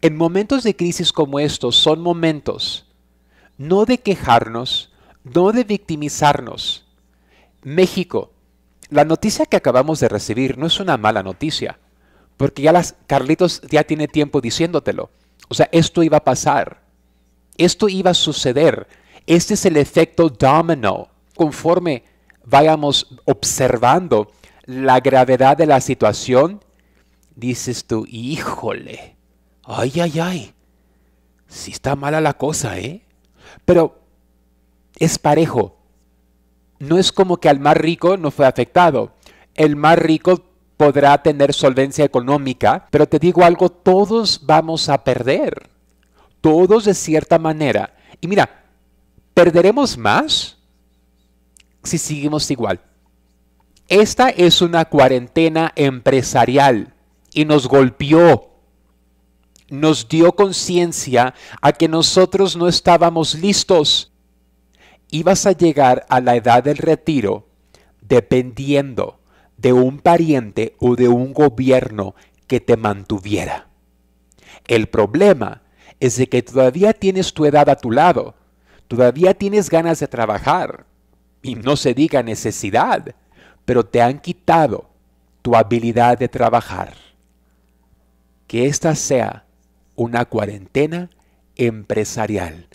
En momentos de crisis como estos son momentos no de quejarnos, no de victimizarnos. México, la noticia que acabamos de recibir no es una mala noticia, porque ya las Carlitos ya tiene tiempo diciéndotelo. O sea, esto iba a pasar. Esto iba a suceder. Este es el efecto domino. Conforme vayamos observando la gravedad de la situación, dices tú, híjole, Ay, ay, ay. Si sí está mala la cosa, ¿eh? Pero es parejo. No es como que al más rico no fue afectado. El más rico podrá tener solvencia económica, pero te digo algo, todos vamos a perder. Todos de cierta manera. Y mira, perderemos más si seguimos igual. Esta es una cuarentena empresarial y nos golpeó nos dio conciencia a que nosotros no estábamos listos. Ibas a llegar a la edad del retiro dependiendo de un pariente o de un gobierno que te mantuviera. El problema es de que todavía tienes tu edad a tu lado, todavía tienes ganas de trabajar, y no se diga necesidad, pero te han quitado tu habilidad de trabajar. Que esta sea una cuarentena empresarial.